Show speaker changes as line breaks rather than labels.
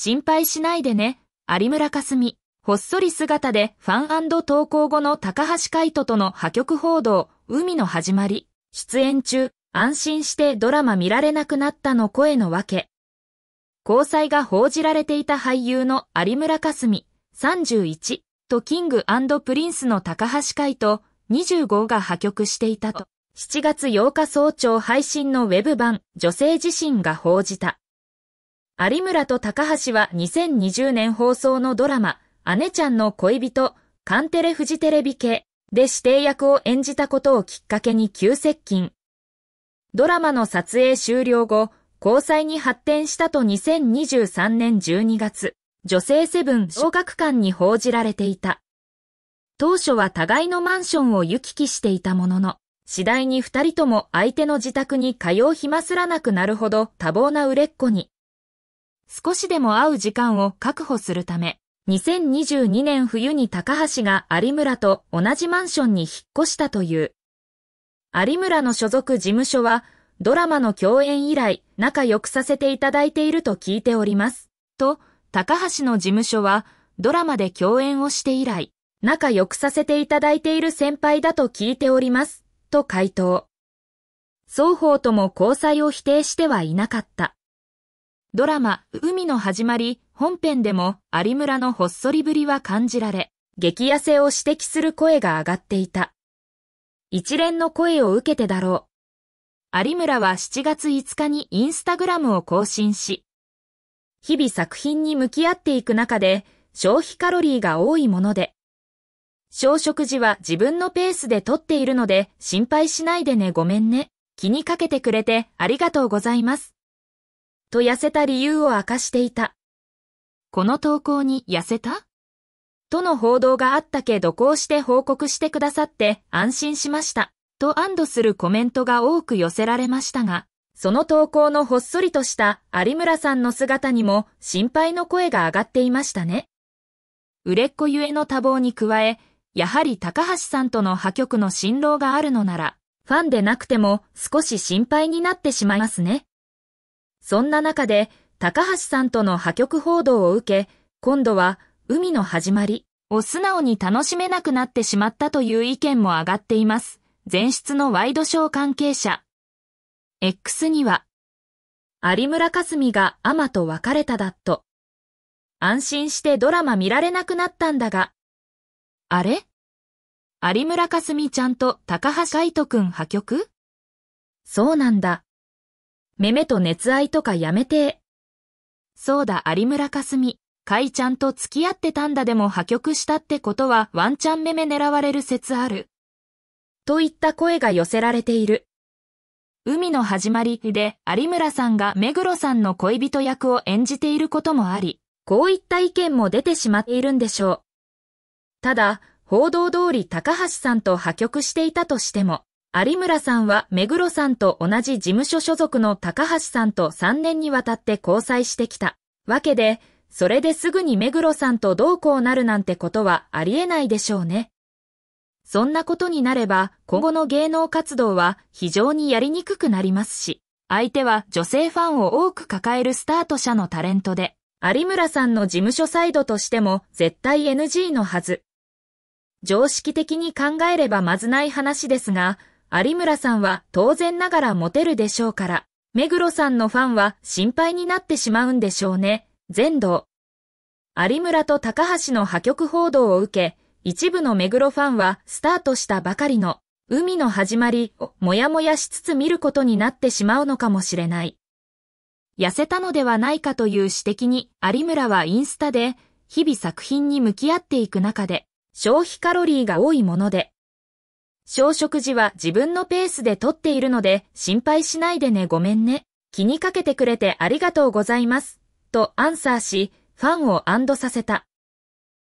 心配しないでね、有村架純。ほっそり姿でファン投稿後の高橋海人との破局報道、海の始まり。出演中、安心してドラマ見られなくなったの声のわけ。交際が報じられていた俳優の有村架純、31とキングプリンスの高橋海人、25が破局していたと。7月8日早朝配信のウェブ版、女性自身が報じた。有村と高橋は2020年放送のドラマ、姉ちゃんの恋人、カンテレフジテレビ系で指定役を演じたことをきっかけに急接近。ドラマの撮影終了後、交際に発展したと2023年12月、女性セブン小学館に報じられていた。当初は互いのマンションを行き来していたものの、次第に二人とも相手の自宅に通う暇すらなくなるほど多忙な売れっ子に。少しでも会う時間を確保するため、2022年冬に高橋が有村と同じマンションに引っ越したという。有村の所属事務所は、ドラマの共演以来仲良くさせていただいていると聞いております。と、高橋の事務所は、ドラマで共演をして以来、仲良くさせていただいている先輩だと聞いております。と回答。双方とも交際を否定してはいなかった。ドラマ、海の始まり、本編でも有村のほっそりぶりは感じられ、激痩せを指摘する声が上がっていた。一連の声を受けてだろう。有村は7月5日にインスタグラムを更新し、日々作品に向き合っていく中で、消費カロリーが多いもので、小食時は自分のペースでとっているので心配しないでねごめんね。気にかけてくれてありがとうございます。と痩せた理由を明かしていた。この投稿に痩せたとの報道があったけどこうして報告してくださって安心しました。と安堵するコメントが多く寄せられましたが、その投稿のほっそりとした有村さんの姿にも心配の声が上がっていましたね。売れっ子ゆえの多忙に加え、やはり高橋さんとの破局の辛労があるのなら、ファンでなくても少し心配になってしまいますね。そんな中で、高橋さんとの破局報道を受け、今度は、海の始まりを素直に楽しめなくなってしまったという意見も上がっています。前室のワイドショー関係者。X には、有村架純がアマと別れただと。安心してドラマ見られなくなったんだが。あれ有村架純ちゃんと高橋海人くん破局そうなんだ。めめと熱愛とかやめてそうだ、有村かすみ。かいちゃんと付き合ってたんだでも破局したってことはワンチャンめめ狙われる説ある。といった声が寄せられている。海の始まりで有村さんが目黒さんの恋人役を演じていることもあり、こういった意見も出てしまっているんでしょう。ただ、報道通り高橋さんと破局していたとしても、有村さんは目黒さんと同じ事務所所属の高橋さんと3年にわたって交際してきたわけで、それですぐに目黒さんとどうこうなるなんてことはありえないでしょうね。そんなことになれば、今後の芸能活動は非常にやりにくくなりますし、相手は女性ファンを多く抱えるスタート者のタレントで、有村さんの事務所サイドとしても絶対 NG のはず。常識的に考えればまずない話ですが、有村さんは当然ながらモテるでしょうから、目黒さんのファンは心配になってしまうんでしょうね。全道。有村と高橋の破局報道を受け、一部の目黒ファンはスタートしたばかりの海の始まりをもやもやしつつ見ることになってしまうのかもしれない。痩せたのではないかという指摘に有村はインスタで日々作品に向き合っていく中で消費カロリーが多いもので小食時は自分のペースでとっているので心配しないでねごめんね。気にかけてくれてありがとうございます。とアンサーし、ファンを安堵させた。